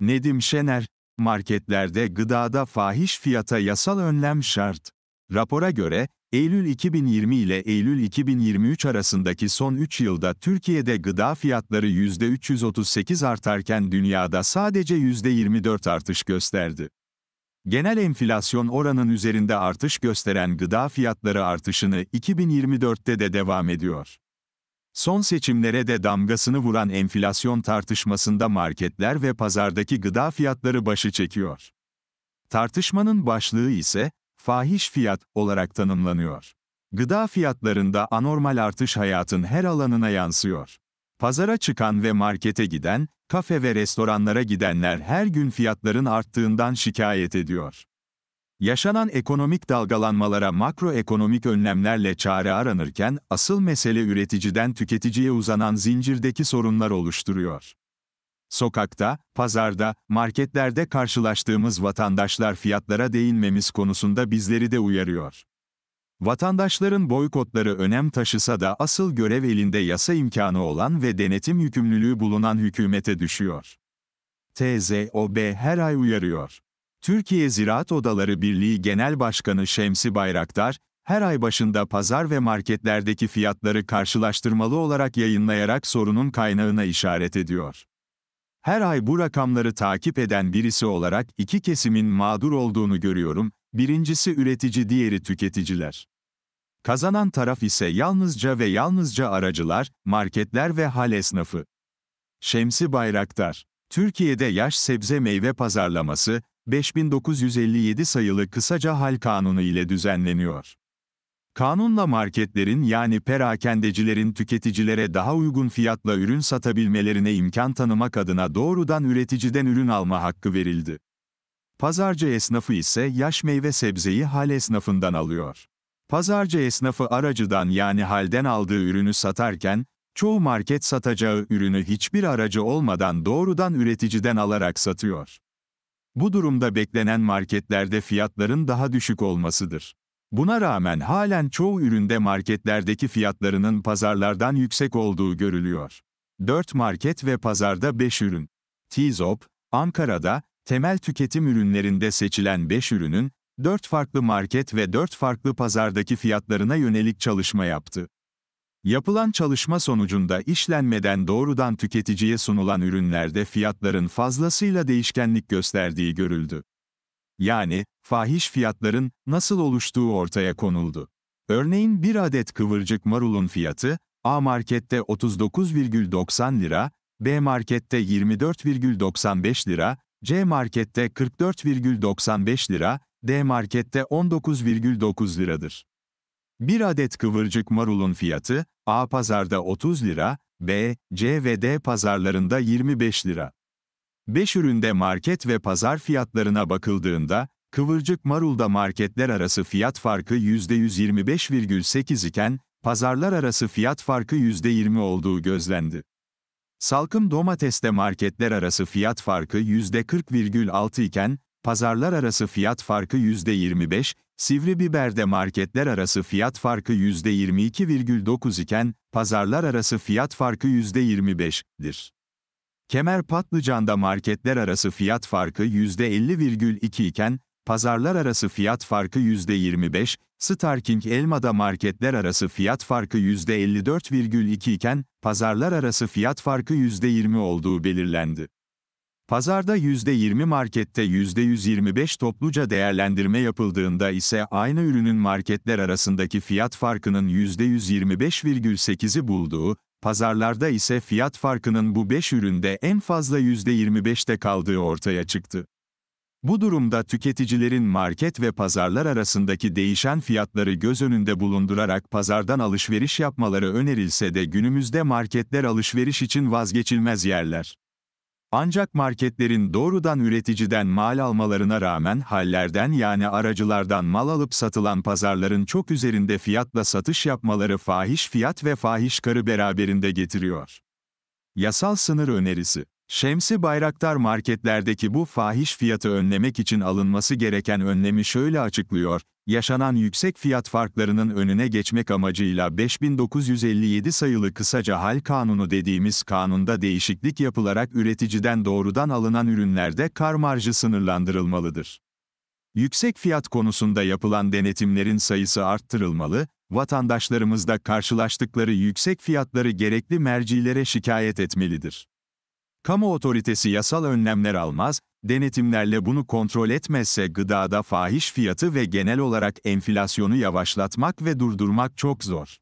Nedim Şener, marketlerde gıdada fahiş fiyata yasal önlem şart. Rapora göre, Eylül 2020 ile Eylül 2023 arasındaki son 3 yılda Türkiye'de gıda fiyatları %338 artarken dünyada sadece %24 artış gösterdi. Genel enflasyon oranın üzerinde artış gösteren gıda fiyatları artışını 2024'te de devam ediyor. Son seçimlere de damgasını vuran enflasyon tartışmasında marketler ve pazardaki gıda fiyatları başı çekiyor. Tartışmanın başlığı ise fahiş fiyat olarak tanımlanıyor. Gıda fiyatlarında anormal artış hayatın her alanına yansıyor. Pazara çıkan ve markete giden, kafe ve restoranlara gidenler her gün fiyatların arttığından şikayet ediyor. Yaşanan ekonomik dalgalanmalara makroekonomik önlemlerle çare aranırken asıl mesele üreticiden tüketiciye uzanan zincirdeki sorunlar oluşturuyor. Sokakta, pazarda, marketlerde karşılaştığımız vatandaşlar fiyatlara değinmemiz konusunda bizleri de uyarıyor. Vatandaşların boykotları önem taşısa da asıl görev elinde yasa imkanı olan ve denetim yükümlülüğü bulunan hükümete düşüyor. TZOB her ay uyarıyor. Türkiye Ziraat Odaları Birliği Genel Başkanı Şemsi Bayraktar, her ay başında pazar ve marketlerdeki fiyatları karşılaştırmalı olarak yayınlayarak sorunun kaynağına işaret ediyor. Her ay bu rakamları takip eden birisi olarak iki kesimin mağdur olduğunu görüyorum, birincisi üretici diğeri tüketiciler. Kazanan taraf ise yalnızca ve yalnızca aracılar, marketler ve hal esnafı. Şemsi Bayraktar Türkiye'de yaş sebze meyve pazarlaması, 5957 sayılı kısaca hal kanunu ile düzenleniyor. Kanunla marketlerin yani perakendecilerin tüketicilere daha uygun fiyatla ürün satabilmelerine imkan tanımak adına doğrudan üreticiden ürün alma hakkı verildi. Pazarcı esnafı ise yaş meyve sebzeyi hal esnafından alıyor. Pazarcı esnafı aracıdan yani halden aldığı ürünü satarken, çoğu market satacağı ürünü hiçbir aracı olmadan doğrudan üreticiden alarak satıyor. Bu durumda beklenen marketlerde fiyatların daha düşük olmasıdır. Buna rağmen halen çoğu üründe marketlerdeki fiyatlarının pazarlardan yüksek olduğu görülüyor. 4 market ve pazarda 5 ürün. Tizop, Ankara'da, temel tüketim ürünlerinde seçilen 5 ürünün, 4 farklı market ve 4 farklı pazardaki fiyatlarına yönelik çalışma yaptı. Yapılan çalışma sonucunda işlenmeden doğrudan tüketiciye sunulan ürünlerde fiyatların fazlasıyla değişkenlik gösterdiği görüldü. Yani, fahiş fiyatların nasıl oluştuğu ortaya konuldu. Örneğin bir adet kıvırcık marulun fiyatı, A markette 39,90 lira, B markette 24,95 lira, C markette 44,95 lira, D markette 19,9 liradır. Bir adet kıvırcık marulun fiyatı, A pazarda 30 lira, B, C ve D pazarlarında 25 lira. 5 üründe market ve pazar fiyatlarına bakıldığında, kıvırcık marulda marketler arası fiyat farkı %125,8 iken, pazarlar arası fiyat farkı %20 olduğu gözlendi. Salkım domateste marketler arası fiyat farkı %40,6 iken, pazarlar arası fiyat farkı %25, Sivri biberde marketler arası fiyat farkı %22,9 iken, pazarlar arası fiyat farkı %25'dir. Kemer patlıcanda marketler arası fiyat farkı %50,2 iken, pazarlar arası fiyat farkı %25, Starking elmada marketler arası fiyat farkı %54,2 iken, pazarlar arası fiyat farkı %20 olduğu belirlendi. Pazarda %20 markette %125 topluca değerlendirme yapıldığında ise aynı ürünün marketler arasındaki fiyat farkının %125,8'i bulduğu, pazarlarda ise fiyat farkının bu 5 üründe en fazla %25'te kaldığı ortaya çıktı. Bu durumda tüketicilerin market ve pazarlar arasındaki değişen fiyatları göz önünde bulundurarak pazardan alışveriş yapmaları önerilse de günümüzde marketler alışveriş için vazgeçilmez yerler. Ancak marketlerin doğrudan üreticiden mal almalarına rağmen hallerden yani aracılardan mal alıp satılan pazarların çok üzerinde fiyatla satış yapmaları fahiş fiyat ve fahiş karı beraberinde getiriyor. Yasal sınır önerisi Şemsi Bayraktar marketlerdeki bu fahiş fiyatı önlemek için alınması gereken önlemi şöyle açıklıyor, yaşanan yüksek fiyat farklarının önüne geçmek amacıyla 5957 sayılı kısaca hal kanunu dediğimiz kanunda değişiklik yapılarak üreticiden doğrudan alınan ürünlerde kar marjı sınırlandırılmalıdır. Yüksek fiyat konusunda yapılan denetimlerin sayısı arttırılmalı, vatandaşlarımızda karşılaştıkları yüksek fiyatları gerekli mercilere şikayet etmelidir. Kamu otoritesi yasal önlemler almaz, Denetimlerle bunu kontrol etmezse gıdada fahiş fiyatı ve genel olarak enflasyonu yavaşlatmak ve durdurmak çok zor.